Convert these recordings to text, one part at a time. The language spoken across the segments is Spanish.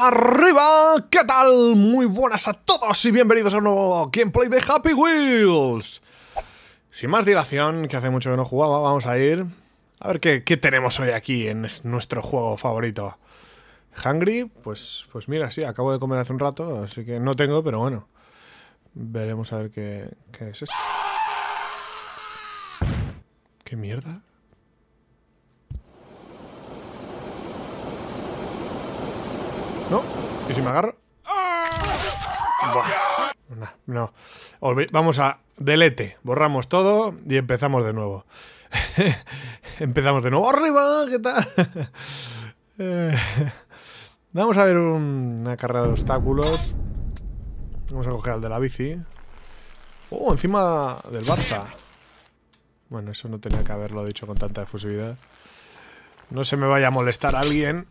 ¡Arriba! ¿Qué tal? Muy buenas a todos y bienvenidos a un nuevo gameplay de Happy Wheels Sin más dilación, que hace mucho que no jugaba, vamos a ir A ver qué, tenemos hoy aquí en nuestro juego favorito Hungry, pues, pues mira, sí, acabo de comer hace un rato, así que no tengo, pero bueno Veremos a ver qué, qué es eso. ¿Qué mierda? ¿Y si me agarro? No. Vamos a delete. Borramos todo y empezamos de nuevo. empezamos de nuevo. ¡Arriba! ¿Qué tal? vamos a ver una carrera de obstáculos. Vamos a coger al de la bici. Oh, encima del Barça. Bueno, eso no tenía que haberlo dicho con tanta efusividad. No se me vaya a molestar alguien.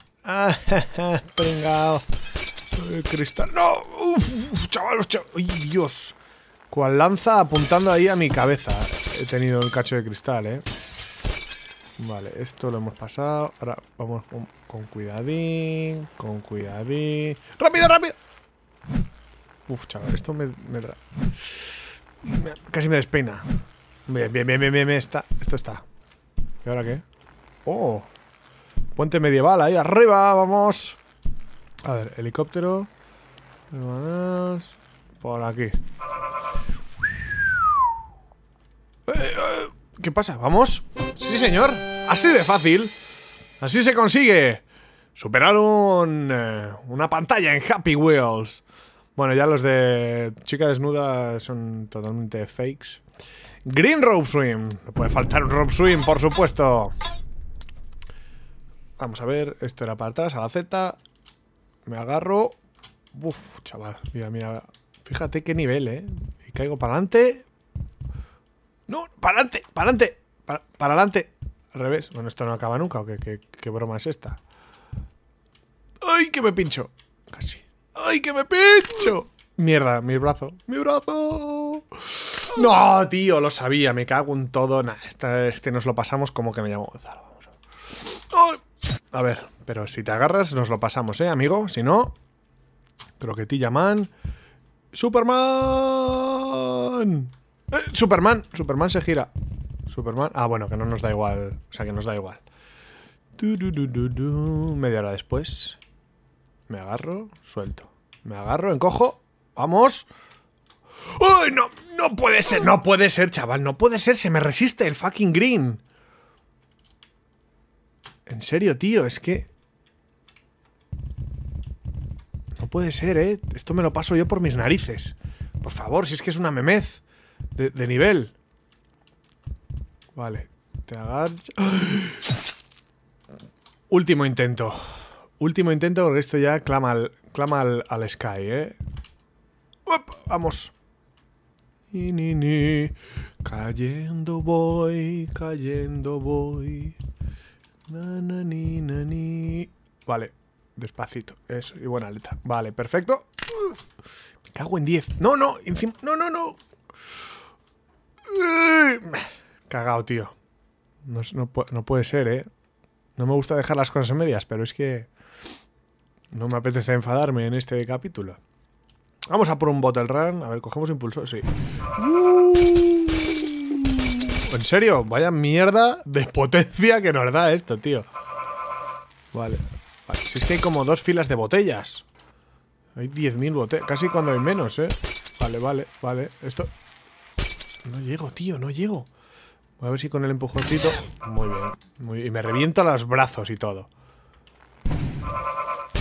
pringao! Eh, cristal. ¡No! ¡Uf! chavalos, Dios! Cual lanza apuntando ahí a mi cabeza. He tenido el cacho de cristal, ¿eh? Vale, esto lo hemos pasado. Ahora vamos con, cuidadín. Con cuidadín. ¡Rápido, rápido! Uf, chaval, esto me, Casi me despeina. Bien, bien, bien, bien, bien, está. Esto está. ¿Y ahora qué? ¡Oh! Puente medieval ahí arriba, vamos. A ver, helicóptero. Por aquí. Eh, eh, ¿Qué pasa? ¿Vamos? Sí, señor. Así de fácil. Así se consigue. Superar eh, una pantalla en Happy Wheels. Bueno, ya los de chica desnuda son totalmente fakes. Green Rope Swim. puede faltar un Rope Swim, por supuesto. Vamos a ver, esto era para atrás, a la Z. Me agarro. Uf, chaval. Mira, mira. Fíjate qué nivel, ¿eh? Y caigo para adelante. No, para adelante, para adelante. Para, adelante. Al revés. Bueno, esto no acaba nunca. ¿o qué, qué, broma es esta? ¡Ay, que me pincho! Casi. ¡Ay, que me pincho! Mierda, mi brazo. ¡Mi brazo! No, tío, lo sabía. Me cago en todo. este, este nos lo pasamos como que me llamo Gonzalo. A ver, pero si te agarras, nos lo pasamos, ¿eh, amigo? Si no, croquetilla man. ¡Superman! ¡Eh, ¡Superman! Superman se gira. Superman. Ah, bueno, que no nos da igual. O sea, que nos da igual. Media hora después. Me agarro, suelto. Me agarro, encojo. ¡Vamos! ¡Uy, no! ¡No puede ser! ¡No puede ser, chaval! ¡No puede ser! ¡Se me resiste el fucking green! En serio, tío, es que... No puede ser, ¿eh? Esto me lo paso yo por mis narices. Por favor, si es que es una memez de, nivel. Vale, te agarro. Último intento. Último intento porque esto ya clama al, clama al, sky, ¿eh? Vamos. Ni, ni, ni. Cayendo voy, cayendo voy. Vale, despacito. Eso, y buena letra. Vale, perfecto. Me cago en 10. No, no, encima. No, no, no. Cagao, tío. No, puede ser, ¿eh? No me gusta dejar las cosas en medias, pero es que no me apetece enfadarme en este capítulo. Vamos a por un bottle run. A ver, cogemos impulso. Sí. En serio, vaya mierda de potencia que nos da esto, tío. Vale. vale. Si es que hay como dos filas de botellas. Hay 10.000 botellas. Casi cuando hay menos, ¿eh? Vale, vale, vale. Esto... No llego, tío, no llego. Voy a ver si con el empujoncito... Muy bien. Muy Y me reviento los brazos y todo.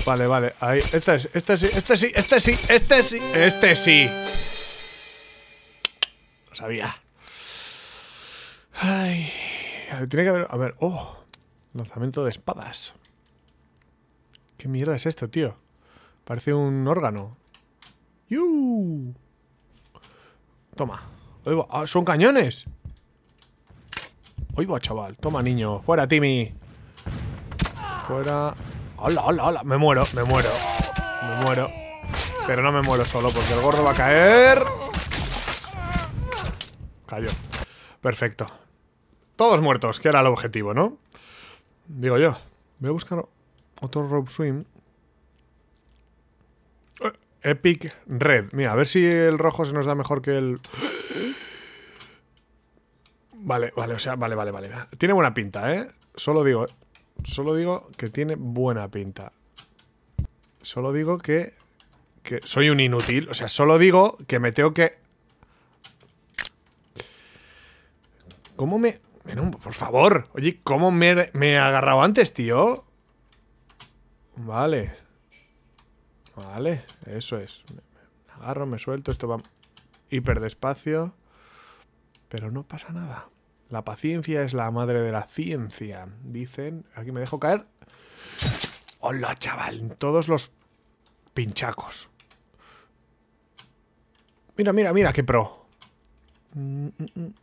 Vale, vale. Ahí. es, este sí, este sí, este sí, este sí, este sí. Lo sabía. Ay, tiene que haber... A ver, oh, lanzamiento de espadas. ¿Qué mierda es esto, tío? Parece un órgano. Toma. Ah, ¡Son cañones! Oigo, chaval. Toma, niño. Fuera, Timmy. Fuera. ¡Hola, hola, hola! Me muero, me muero. Me muero. Pero no me muero solo, porque el gordo va a caer. Cayó. Perfecto. Todos muertos, que era el objetivo, ¿no? Digo yo. Voy a buscar otro rope swim. Eh, epic Red. Mira, a ver si el rojo se nos da mejor que el... Vale, vale, o sea, vale, vale, vale. Tiene buena pinta, ¿eh? Solo digo... Solo digo que tiene buena pinta. Solo digo que... Que soy un inútil. O sea, solo digo que me tengo que... ¿Cómo me...? por favor. Oye, ¿cómo me, he agarrado antes, tío? Vale. Vale, eso es. Me agarro, me suelto, esto va hiper despacio. Pero no pasa nada. La paciencia es la madre de la ciencia. Dicen... Aquí me dejo caer. ¡Hola, chaval! Todos los pinchacos. Mira, mira, mira, qué pro. Mm, mm, mm.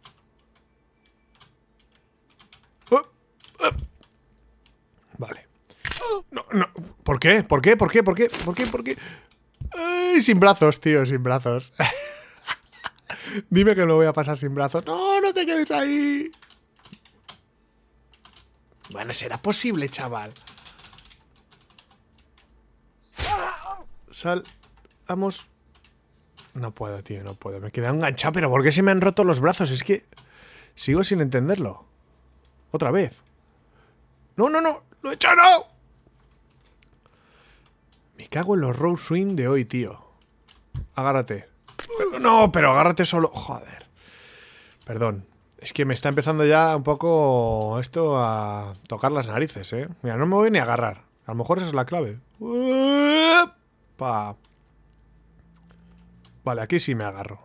No, no. ¿Por qué? ¿Por qué? ¿Por qué? ¿Por qué? ¿Por qué? ¿Por qué? Ay, sin brazos, tío, sin brazos. Dime que lo voy a pasar sin brazos. No, no te quedes ahí. Bueno, será posible, chaval. Sal. Vamos. No puedo, tío, no puedo. Me he enganchado, pero ¿por qué se me han roto los brazos? Es que sigo sin entenderlo. Otra vez. No, no, no. Lo he hecho, no. Me cago en los road swing de hoy, tío. Agárrate. No, pero agárrate solo. Joder. Perdón. Es que me está empezando ya un poco esto a tocar las narices, ¿eh? Mira, no me voy ni a agarrar. A lo mejor esa es la clave. Vale, aquí sí me agarro.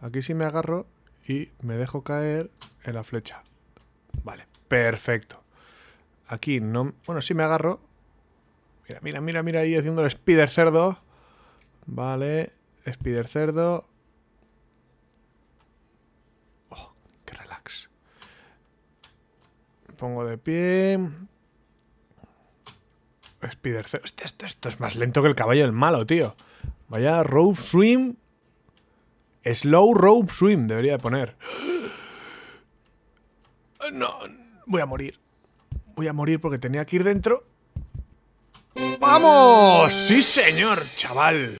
Aquí sí me agarro y me dejo caer en la flecha. Vale, perfecto. Aquí no... Bueno, sí me agarro, Mira, mira, mira, mira ahí haciendo el spider cerdo. Vale, spider cerdo. Oh, qué relax. pongo de pie. Spider cerdo. esto es más lento que el caballo del malo, tío. Vaya, rope swim. Slow rope swim debería de poner. No, voy a morir. Voy a morir porque tenía que ir dentro ¡Vamos! ¡Sí, señor, chaval!